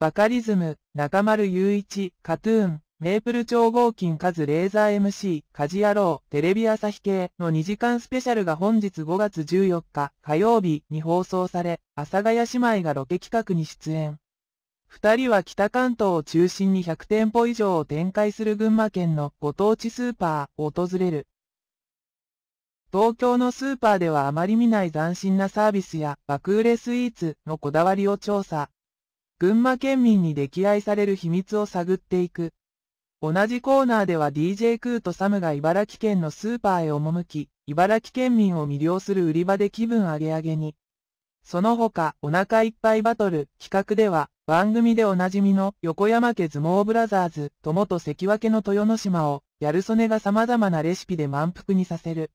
バカリズム、中丸雄一、カトゥーン、メープル超合金数レーザー MC、カジ野郎、テレビ朝日系の2時間スペシャルが本日5月14日火曜日に放送され、阿佐ヶ谷姉妹がロケ企画に出演。二人は北関東を中心に100店舗以上を展開する群馬県のご当地スーパーを訪れる。東京のスーパーではあまり見ない斬新なサービスや爆売れスイーツのこだわりを調査。群馬県民に溺愛される秘密を探っていく。同じコーナーでは DJ クーとサムが茨城県のスーパーへ赴き、茨城県民を魅了する売り場で気分上げ上げに。その他、お腹いっぱいバトル企画では、番組でおなじみの横山家相撲ブラザーズ、友と関脇の豊ノ島を、ギャル曽根が様々なレシピで満腹にさせる。